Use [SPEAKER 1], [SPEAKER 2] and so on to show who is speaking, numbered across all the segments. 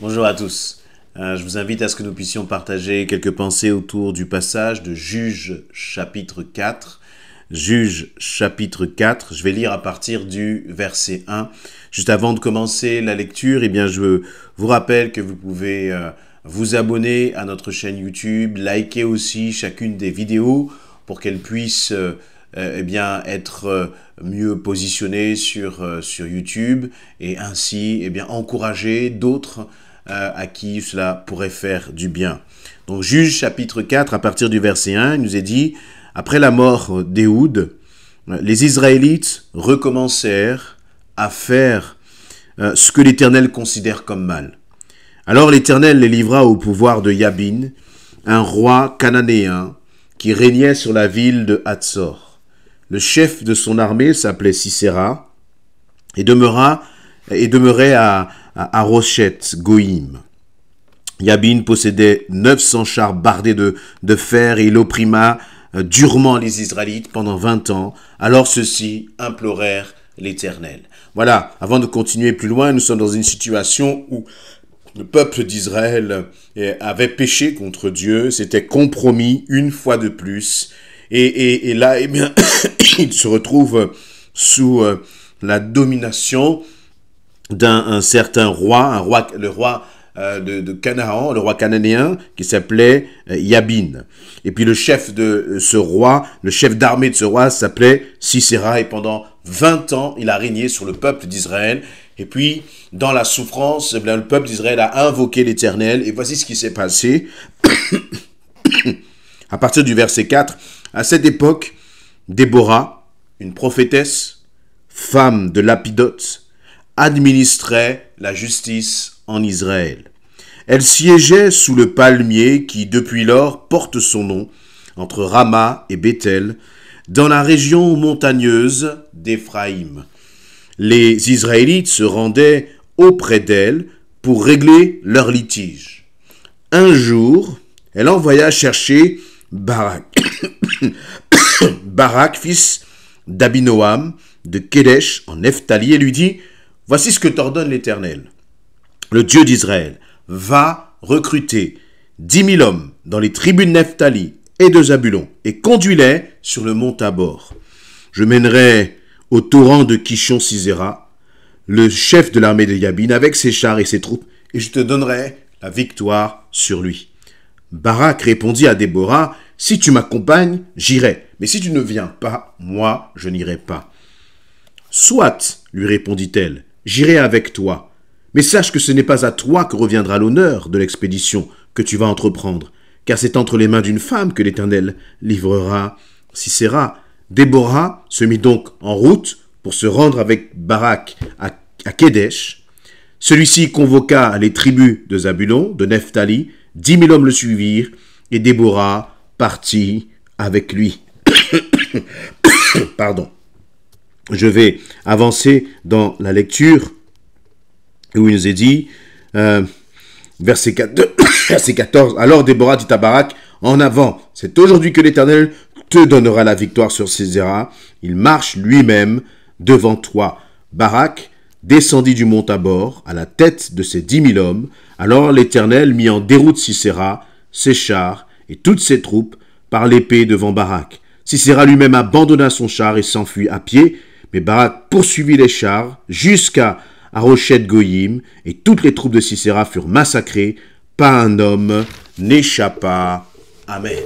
[SPEAKER 1] Bonjour à tous. Euh, je vous invite à ce que nous puissions partager quelques pensées autour du passage de Juge chapitre 4. Juge chapitre 4, je vais lire à partir du verset 1. Juste avant de commencer la lecture, eh bien, je vous rappelle que vous pouvez euh, vous abonner à notre chaîne YouTube, liker aussi chacune des vidéos pour qu'elles puissent euh, eh bien, être mieux positionnées sur, sur YouTube et ainsi eh bien, encourager d'autres euh, à qui cela pourrait faire du bien. Donc Juge chapitre 4, à partir du verset 1, il nous est dit, après la mort euh, d'Éhoud, euh, les Israélites recommencèrent à faire ce que l'Éternel considère comme mal. Alors l'Éternel les livra au pouvoir de Yabin, un roi cananéen qui régnait sur la ville de Hatzor. Le chef de son armée s'appelait Sisera et demeura et demeurait à, à Rochette, Goïm. Yabin possédait 900 chars bardés de, de fer et il opprima euh, durement les Israélites pendant 20 ans. Alors ceux-ci implorèrent l'Éternel. Voilà, avant de continuer plus loin, nous sommes dans une situation où le peuple d'Israël euh, avait péché contre Dieu, s'était compromis une fois de plus. Et, et, là, eh bien, il se retrouve sous euh, la domination d'un certain roi, un roi, le roi euh, de, de, Canaan, le roi cananéen, qui s'appelait euh, Yabin. Et puis le chef de euh, ce roi, le chef d'armée de ce roi s'appelait Sisera, et pendant 20 ans, il a régné sur le peuple d'Israël. Et puis, dans la souffrance, eh le peuple d'Israël a invoqué l'Éternel, et voici ce qui s'est passé. à partir du verset 4, à cette époque, Déborah, une prophétesse, femme de Lapidote, administrait la justice en Israël. Elle siégeait sous le palmier qui depuis lors porte son nom, entre Rama et Bethel, dans la région montagneuse d'Éphraïm. Les Israélites se rendaient auprès d'elle pour régler leur litige. Un jour, elle envoya chercher Barak, Barak fils d'Abinoam, de Kedesh en Nephtali, et lui dit Voici ce que t'ordonne l'Éternel, le Dieu d'Israël. Va recruter dix mille hommes dans les tribus de Nephtali et de Zabulon, et conduis-les sur le mont Tabor. Je mènerai au torrent de Kishon Sisera, le chef de l'armée de Yabin, avec ses chars et ses troupes, et je te donnerai la victoire sur lui. Barak répondit à Déborah, Si tu m'accompagnes, j'irai, mais si tu ne viens pas, moi je n'irai pas. Soit, lui répondit-elle, J'irai avec toi, mais sache que ce n'est pas à toi que reviendra l'honneur de l'expédition que tu vas entreprendre, car c'est entre les mains d'une femme que l'Éternel livrera sicéra Déborah se mit donc en route pour se rendre avec Barak à, à Celui-ci convoqua les tribus de Zabulon, de Nephtali, dix mille hommes le suivirent, et Déborah partit avec lui. Pardon je vais avancer dans la lecture où il nous est dit, euh, verset, 14, Alors Déborah dit à Barak, en avant, c'est aujourd'hui que l'Éternel te donnera la victoire sur Sisera, il marche lui-même devant toi. Barak descendit du mont Tabor à la tête de ses dix mille hommes, alors l'Éternel mit en déroute Sisera, ses chars et toutes ses troupes par l'épée devant Barak. Sisera lui-même abandonna son char et s'enfuit à pied, mais Barak poursuivit les chars jusqu'à Arochet Goyim, et toutes les troupes de Sisera furent massacrées. Pas un homme n'échappa. Amen.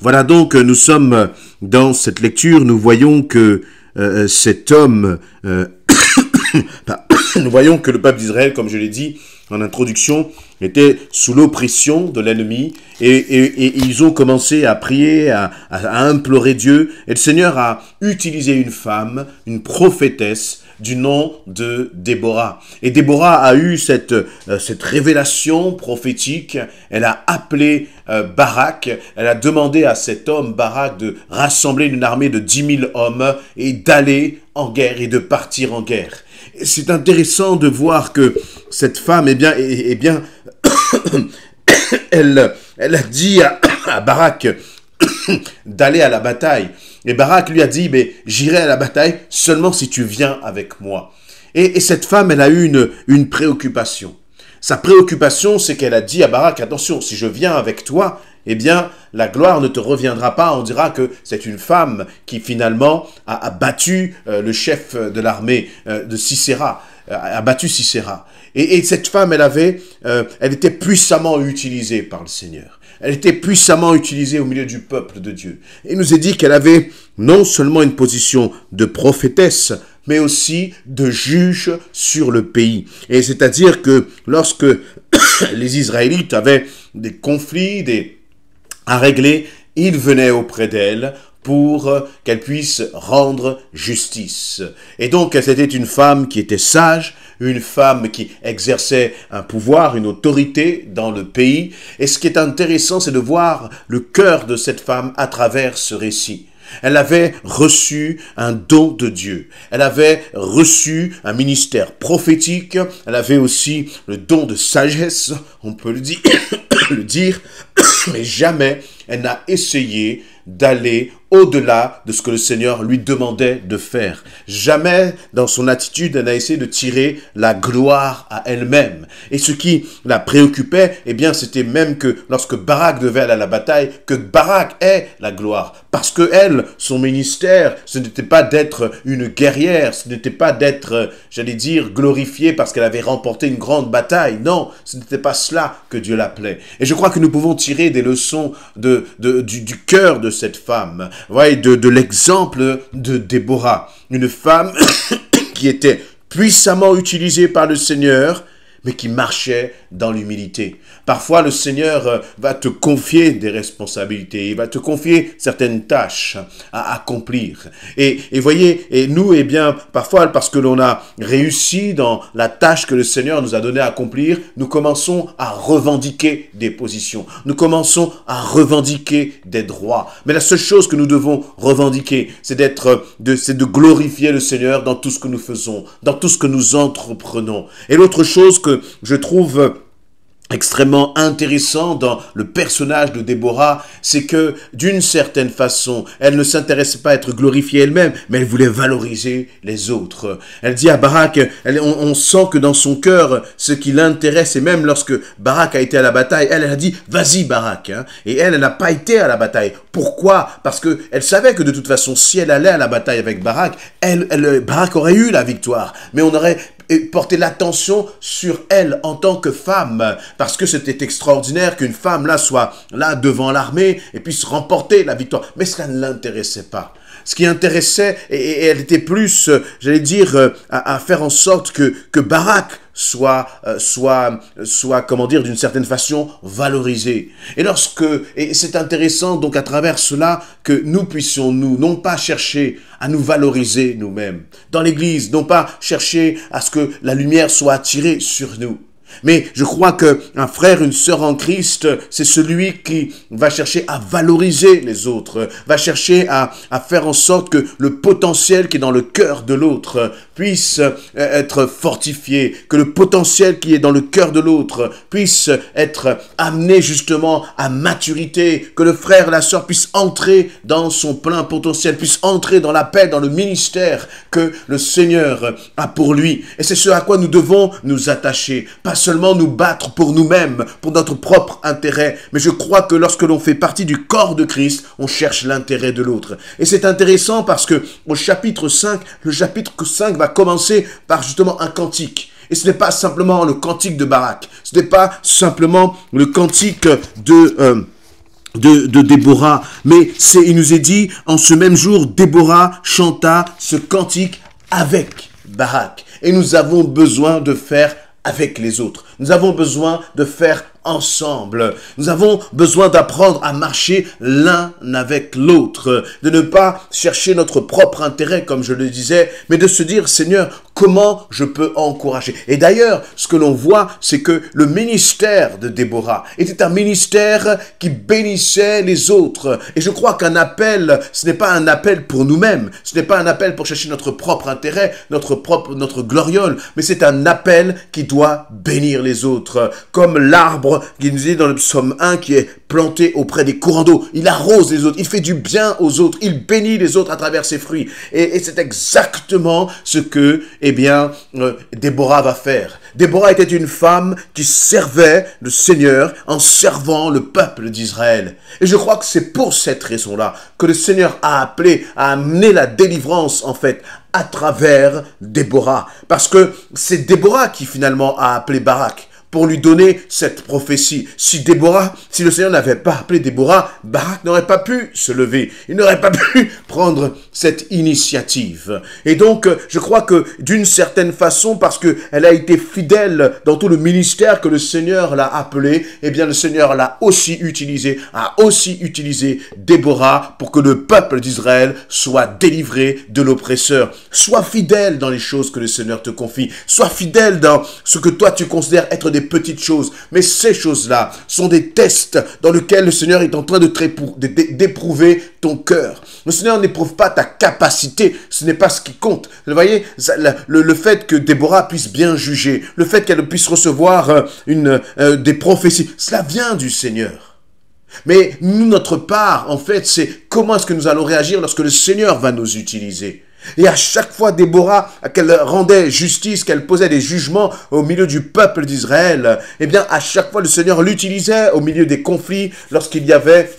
[SPEAKER 1] Voilà donc, euh, nous sommes dans cette lecture, nous voyons que euh, euh, cet homme, nous voyons que le peuple d'Israël, comme je l'ai dit, en introduction, étaient sous l'oppression de l'ennemi et, ils ont commencé à prier, à, implorer Dieu. Et le Seigneur a utilisé une femme, une prophétesse du nom de Déborah. Et Déborah a eu cette, euh, cette révélation prophétique. Elle a appelé euh, Barak. Elle a demandé à cet homme, Barak, de rassembler une armée de 10 000 hommes et d'aller en guerre et de partir en guerre c'est intéressant de voir que cette femme, eh bien, et eh, eh bien elle, a dit à, Barak d'aller à la bataille. Et Barak lui a dit, mais j'irai à la bataille seulement si tu viens avec moi. Et, cette femme, elle a eu une, une préoccupation. Sa préoccupation, c'est qu'elle a dit à Barak, attention, si je viens avec toi, eh bien, la gloire ne te reviendra pas. On dira que c'est une femme qui finalement a, battu euh, le chef de l'armée euh, de sicéra euh, a battu Et, cette femme, elle avait, elle était puissamment utilisée par le Seigneur. Elle était puissamment utilisée au milieu du peuple de Dieu. Il nous est dit qu'elle avait non seulement une position de prophétesse, mais aussi de juge sur le pays. Et c'est-à-dire que lorsque les Israélites avaient des conflits, des, à régler, il venait auprès d'elle pour euh, qu'elle puisse rendre justice. Et donc c'était une femme qui était sage, une femme qui exerçait un pouvoir, une autorité dans le pays. Et ce qui est intéressant, c'est de voir le cœur de cette femme à travers ce récit. Elle avait reçu un don de Dieu. Elle avait reçu un ministère prophétique. Elle avait aussi le don de sagesse, on peut le dire. le dire, mais jamais elle n'a essayé d'aller au-delà de ce que le Seigneur lui demandait de faire. Jamais dans son attitude, elle n'a essayé de tirer la gloire à elle-même. Et ce qui la préoccupait, eh bien, c'était même que lorsque Barak devait aller à la bataille, que Barak ait la gloire. Parce que elle, son ministère, ce n'était pas d'être une guerrière, ce n'était pas d'être, j'allais dire, glorifiée parce qu'elle avait remporté une grande bataille. Non, ce n'était pas cela que Dieu l'appelait. Et je crois que nous pouvons tirer des leçons du cœur de cette femme de, de l'exemple de Déborah, une femme qui était puissamment utilisée par le Seigneur, mais qui marchait dans l'humilité. Parfois, le Seigneur euh, va te confier des responsabilités, il va te confier certaines tâches à accomplir. Et, et voyez, et nous, eh bien, parfois, parce que l'on a réussi dans la tâche que le Seigneur nous a donnée à accomplir, nous commençons à revendiquer des positions. Nous commençons à revendiquer des droits. Mais la seule chose que nous devons revendiquer, c'est d'être, de, c'est de glorifier le Seigneur dans tout ce que nous faisons, dans tout ce que nous entreprenons. Et l'autre chose que je trouve extrêmement intéressant dans le personnage de Déborah, c'est que d'une certaine façon, elle ne s'intéresse pas à être glorifiée elle-même, mais elle voulait valoriser les autres. Elle dit à Barak, on, sent que dans son cœur, ce qui l'intéresse, et même lorsque Barak a été à la bataille, elle, a dit, vas-y Barak. Hein. Et elle, elle n'a pas été à la bataille. Pourquoi Parce que elle savait que de toute façon, si elle allait à la bataille avec Barak, elle, elle Barak aurait eu la victoire. Mais on aurait et porter l'attention sur elle en tant que femme, parce que c'était extraordinaire qu'une femme là soit là devant l'armée et puisse remporter la victoire. Mais cela ne l'intéressait pas. Ce qui intéressait, et, elle était plus, euh, j'allais dire, euh, à, faire en sorte que, que Barak soit, euh, soit, soit, comment dire, d'une certaine façon valorisé. Et lorsque, et c'est intéressant donc à travers cela que nous puissions nous, non pas chercher à nous valoriser nous-mêmes dans l'Église, non pas chercher à ce que la lumière soit attirée sur nous, mais je crois qu'un frère, une sœur en Christ, c'est celui qui va chercher à valoriser les autres, va chercher à, faire en sorte que le potentiel qui est dans le cœur de l'autre puisse euh, être fortifié, que le potentiel qui est dans le cœur de l'autre puisse être amené justement à maturité, que le frère, la sœur puisse entrer dans son plein potentiel, puisse entrer dans l'appel, dans le ministère que le Seigneur a pour lui. Et c'est ce à quoi nous devons nous attacher seulement nous battre pour nous-mêmes, pour notre propre intérêt, mais je crois que lorsque l'on fait partie du corps de Christ, on cherche l'intérêt de l'autre. Et c'est intéressant parce que au chapitre 5, le chapitre 5 va commencer par justement un cantique. Et ce n'est pas simplement le cantique de Barak, ce n'est pas simplement le cantique de... Euh, de, de, Déborah, mais c'est, il nous est dit, en ce même jour, Déborah chanta ce cantique avec Barak. Et nous avons besoin de faire avec les autres. Nous avons besoin de faire ensemble. Nous avons besoin d'apprendre à marcher l'un avec l'autre, de ne pas chercher notre propre intérêt, comme je le disais, mais de se dire, Seigneur, comment je peux encourager Et d'ailleurs, ce que l'on voit, c'est que le ministère de Déborah était un ministère qui bénissait les autres. Et je crois qu'un appel, ce n'est pas un appel pour nous-mêmes, ce n'est pas un appel pour chercher notre propre intérêt, notre propre, notre gloriole, mais c'est un appel qui doit bénir les autres, comme l'arbre qui nous dit dans le psaume 1 qui est planté auprès des courants d'eau. Il arrose les autres, il fait du bien aux autres, il bénit les autres à travers ses fruits. Et, c'est exactement ce que, eh bien, euh, Déborah va faire. Déborah était une femme qui servait le Seigneur en servant le peuple d'Israël. Et je crois que c'est pour cette raison-là que le Seigneur a appelé, a amené la délivrance, en fait, à travers Déborah. Parce que c'est Déborah qui finalement a appelé Barak pour lui donner cette prophétie. Si Déborah, si le Seigneur n'avait pas appelé Déborah, Barak n'aurait pas pu se lever. Il n'aurait pas pu prendre cette initiative. Et donc, je crois que d'une certaine façon, parce qu'elle a été fidèle dans tout le ministère que le Seigneur l'a appelé, eh bien, le Seigneur l'a aussi utilisé, a aussi utilisé Déborah pour que le peuple d'Israël soit délivré de l'oppresseur. Sois fidèle dans les choses que le Seigneur te confie. Sois fidèle dans ce que toi tu considères être des petites choses, mais ces choses-là sont des tests dans lesquels le Seigneur est en train de d'éprouver ton cœur. Le Seigneur n'éprouve pas ta capacité, ce n'est pas ce qui compte. Vous voyez, le, fait que Déborah puisse bien juger, le fait qu'elle puisse recevoir euh, une, euh, des prophéties, cela vient du Seigneur. Mais notre part, en fait, c'est comment est-ce que nous allons réagir lorsque le Seigneur va nous utiliser. Et à chaque fois, Déborah, qu'elle rendait justice, qu'elle posait des jugements au milieu du peuple d'Israël, eh bien, à chaque fois, le Seigneur l'utilisait au milieu des conflits, lorsqu'il y avait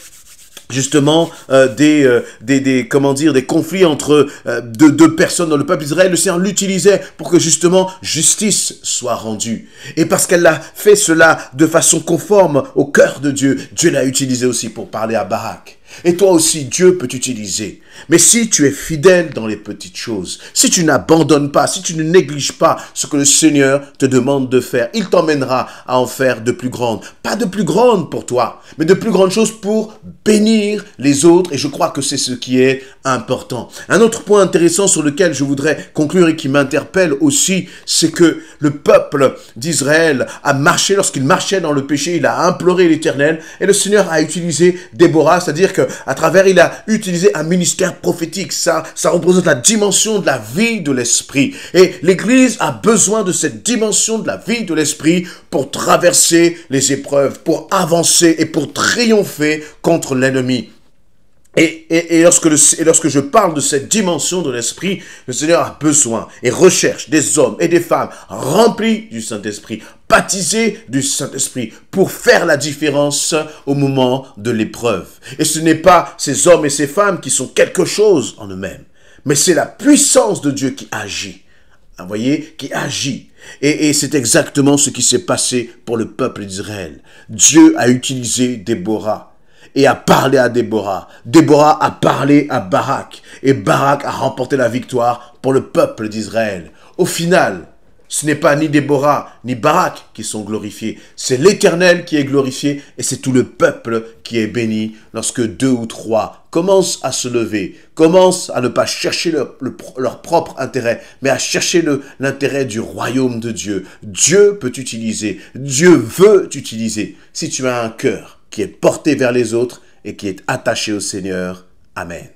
[SPEAKER 1] justement euh, euh, des, des, comment dire des conflits entre euh, deux, personnes dans le peuple d'Israël, le Seigneur l'utilisait pour que justement justice soit rendue. Et parce qu'elle a fait cela de façon conforme au cœur de Dieu, Dieu l'a utilisé aussi pour parler à Barak. Et toi aussi, Dieu peut t'utiliser. Mais si tu es fidèle dans les petites choses, si tu n'abandonnes pas, si tu ne négliges pas ce que le Seigneur te demande de faire, il t'emmènera à en faire de plus grandes. Pas de plus grandes pour toi, mais de plus grandes choses pour bénir les autres. Et je crois que c'est ce qui est important. Un autre point intéressant sur lequel je voudrais conclure et qui m'interpelle aussi, c'est que le peuple d'Israël a marché, lorsqu'il marchait dans le péché, il a imploré l'Éternel. Et le Seigneur a utilisé Déborah, c'est-à-dire que à travers, il a utilisé un ministère prophétique. Ça, ça représente la dimension de la vie de l'esprit. Et l'église a besoin de cette dimension de la vie de l'esprit pour traverser les épreuves, pour avancer et pour triompher contre l'ennemi. Et, et, lorsque le, et lorsque je parle de cette dimension de l'esprit, le Seigneur a besoin et recherche des hommes et des femmes remplis du Saint-Esprit, baptisé du Saint-Esprit pour faire la différence au moment de l'épreuve. Et ce n'est pas ces hommes et ces femmes qui sont quelque chose en eux-mêmes, mais c'est la puissance de Dieu qui agit. Vous voyez, qui agit. Et, et c'est exactement ce qui s'est passé pour le peuple d'Israël. Dieu a utilisé Déborah et a parlé à Déborah. Déborah a parlé à Barak et Barak a remporté la victoire pour le peuple d'Israël. Au final, ce n'est pas ni Déborah, ni Barak qui sont glorifiés. C'est l'Éternel qui est glorifié et c'est tout le peuple qui est béni lorsque deux ou trois commencent à se lever, commencent à ne pas chercher leur, propre intérêt, mais à chercher l'intérêt du royaume de Dieu. Dieu peut t'utiliser, Dieu veut t'utiliser. Si tu as un cœur qui est porté vers les autres et qui est attaché au Seigneur, Amen.